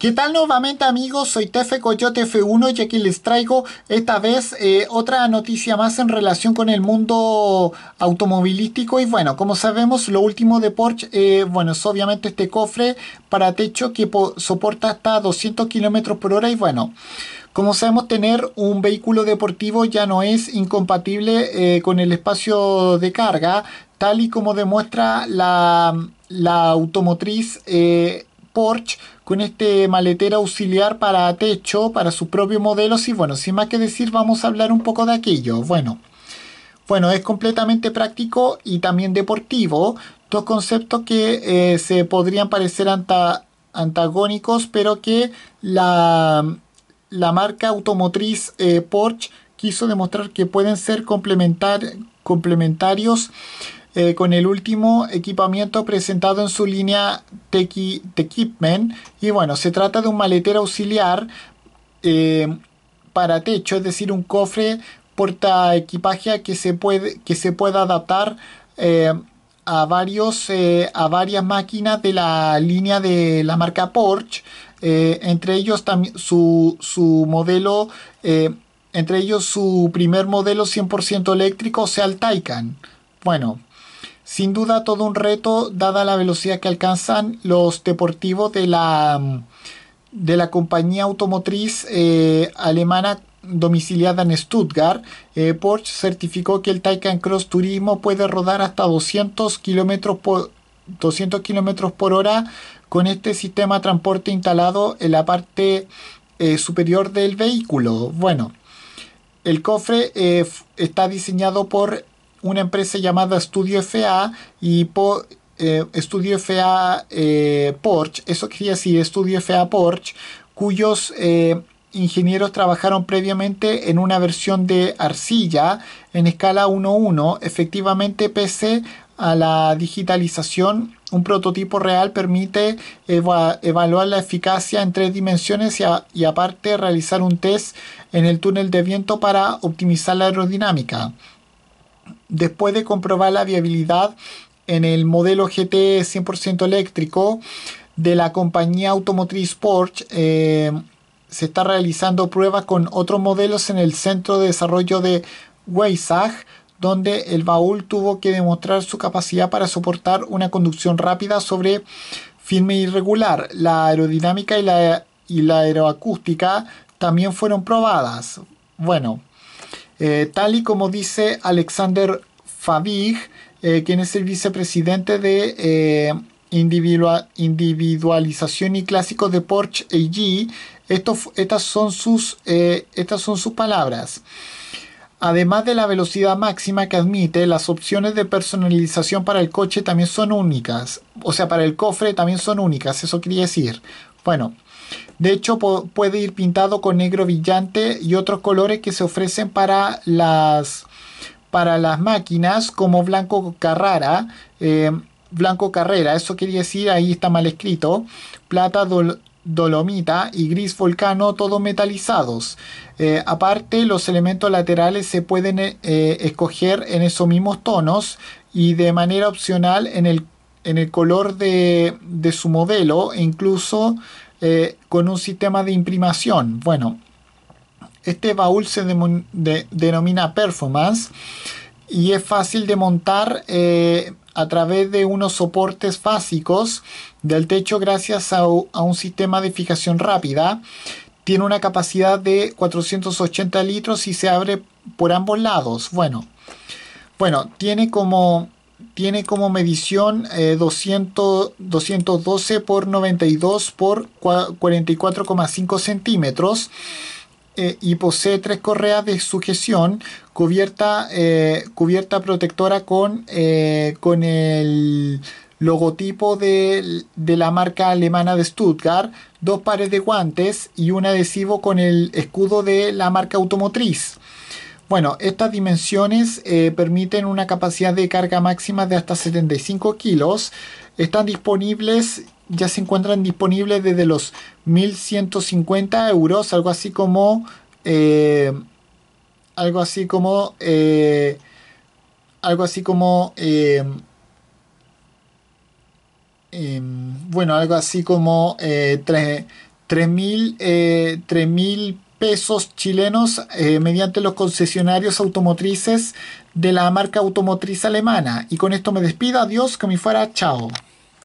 ¿Qué tal nuevamente amigos? Soy Tefe Coyote F1 y aquí les traigo esta vez eh, otra noticia más en relación con el mundo automovilístico y bueno, como sabemos lo último de Porsche, eh, bueno es obviamente este cofre para techo que soporta hasta 200 km por hora y bueno, como sabemos tener un vehículo deportivo ya no es incompatible eh, con el espacio de carga tal y como demuestra la, la automotriz Porsche con este maletero auxiliar para techo, para su propio modelo. ...y bueno, sin más que decir, vamos a hablar un poco de aquello. Bueno, bueno, es completamente práctico y también deportivo. Dos conceptos que eh, se podrían parecer antagónicos, pero que la, la marca automotriz eh, Porsche quiso demostrar que pueden ser complementar, complementarios eh, con el último equipamiento presentado en su línea Techie Equipment Y bueno, se trata de un maletero auxiliar eh, para techo, es decir, un cofre porta equipaje que se puede, que se pueda adaptar eh, a, varios, eh, a varias máquinas de la línea de la marca Porsche. entre ellos su, su modelo, entre ellos su primer modelo 100% eléctrico, o sea el Taycan. Bueno, sin duda todo un reto dada la velocidad que alcanzan los deportivos de la, de la compañía automotriz eh, alemana domiciliada en Stuttgart, eh, Porsche certificó que el Taycan Cross Turismo puede rodar hasta 200 kilómetros por 200 kilómetros por hora con este sistema de transporte instalado en la parte eh, superior del vehículo. Bueno, el cofre está diseñado por una empresa llamada Studio FA y eh, Studio FA eh, Porsche, eso quería decir Studio FA Porsche, cuyos eh, ingenieros trabajaron previamente en una versión de arcilla en escala 1.1, efectivamente pese a la digitalización un prototipo real permite evaluar la eficacia en tres dimensiones y, aparte realizar un test en el túnel de viento para optimizar la aerodinámica después de comprobar la viabilidad en el modelo GT 100% eléctrico de la compañía automotriz Porsche, eh, se está realizando pruebas con otros modelos en el Centro de Desarrollo de Weissach, donde el baúl tuvo que demostrar su capacidad para soportar una conducción rápida sobre firme irregular. La aerodinámica y la, y la aeroacústica también fueron probadas. Bueno, eh, tal y como dice Alexander Fabig, eh, quien es el vicepresidente de eh, individualización y clásico de Porsche AG, estas, son sus, estas son sus palabras. Además de la velocidad máxima que admite, las opciones de personalización para el coche también son únicas. O sea, para el cofre también son únicas, eso quería decir. Bueno, de hecho, puede ir pintado con negro brillante y otros colores que se ofrecen para las, para las máquinas, como blanco carrara. Eh, blanco carrera, eso quería decir, ahí está mal escrito. Plata dolomita y gris volcano, todos metalizados. Eh, aparte, los elementos laterales se pueden eh, escoger en esos mismos tonos y de manera opcional en el, en el color de, de su modelo, e incluso eh, con un sistema de imprimación. Bueno, este baúl se denomina Performance y es fácil de montar eh, a través de unos soportes básicos del techo gracias a, a un sistema de fijación rápida. Tiene una capacidad de 480 litros y se abre por ambos lados. Bueno, bueno, tiene como tiene como medición 212 x 92 x 44,5 centímetros eh, y posee tres correas de sujeción cubierta, eh, protectora eh, con, el logotipo de, la marca alemana de Stuttgart, dos pares de guantes y un adhesivo con el escudo de la marca automotriz. Bueno, estas dimensiones eh, permiten una capacidad de carga máxima de hasta 75 kilos. Están disponibles, ya se encuentran disponibles desde los 1.150 euros, algo así como... Eh, algo así como... Eh, algo así como... Em, bueno, algo así como 3.000 3.000 pesos chilenos eh, mediante los concesionarios automotrices de la marca automotriz alemana. Y con esto me despido. Adiós, que me fuera. Chao.